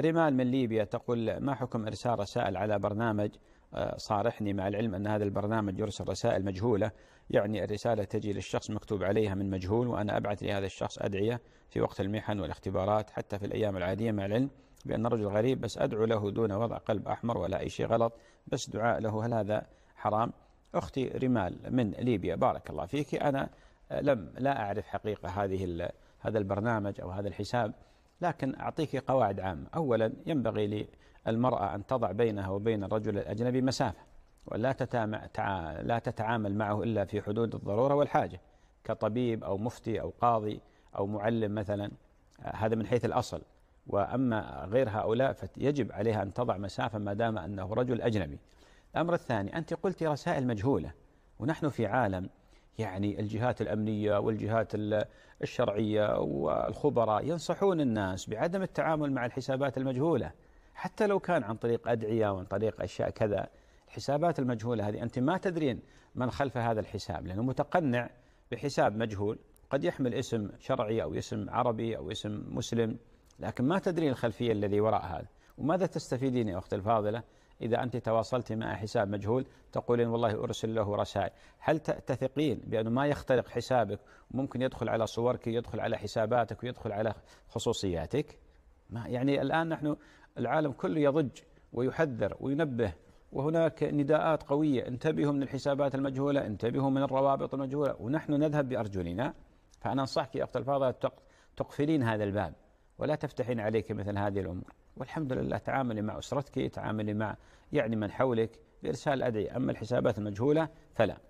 رمال من ليبيا تقول ما حكم إرسال رسائل على برنامج آه، صارحني مع العلم أن هذا البرنامج يرسل رسائل مجهولة يعني الرسالة تجي للشخص مكتوب عليها من مجهول وأنا أبعث لهذا الشخص أدعية في وقت المحن والاختبارات حتى في الأيام العادية مع العلم بأن الرجل غريب بس أدعو له دون وضع قلب أحمر ولا أي شيء غلط بس دعاء له هل هذا حرام أختي رمال من ليبيا بارك الله فيك أنا آه، لم لا أعرف حقيقة هذه هذا البرنامج أو هذا الحساب لكن أعطيك قواعد عامة أولا ينبغي للمرأة أن تضع بينها وبين الرجل الأجنبي مسافة ولا تتامع تع... لا تتعامل معه إلا في حدود الضرورة والحاجة كطبيب أو مفتي أو قاضي أو معلم مثلا هذا من حيث الأصل وأما غير هؤلاء فيجب عليها أن تضع مسافة ما دام أنه رجل أجنبي الأمر الثاني أنت قلت رسائل مجهولة ونحن في عالم يعني الجهات الأمنية والجهات الشرعية والخبراء ينصحون الناس بعدم التعامل مع الحسابات المجهولة حتى لو كان عن طريق أدعية وعن طريق أشياء كذا الحسابات المجهولة هذه أنت ما تدرين من خلف هذا الحساب لأنه متقنع بحساب مجهول قد يحمل اسم شرعي أو اسم عربي أو اسم مسلم لكن ما تدرين الخلفية الذي وراء هذا وماذا تستفيدين يا أختي الفاضلة إذا أنت تواصلت مع حساب مجهول تقولين والله أرسل له رسائل هل تثقين بأنه ما يخترق حسابك ممكن يدخل على صورك يدخل على حساباتك ويدخل على خصوصياتك ما يعني الآن نحن العالم كله يضج ويحذر وينبه وهناك نداءات قوية انتبهوا من الحسابات المجهولة انتبهوا من الروابط المجهولة ونحن نذهب بأرجلنا فأنا أنصحك يا أخت الفاضلة تقفلين هذا الباب ولا تفتحين عليك مثل هذه الأمور والحمد لله تعاملي مع أسرتك تعاملي مع يعني من حولك بإرسال أدعي أما الحسابات المجهولة فلا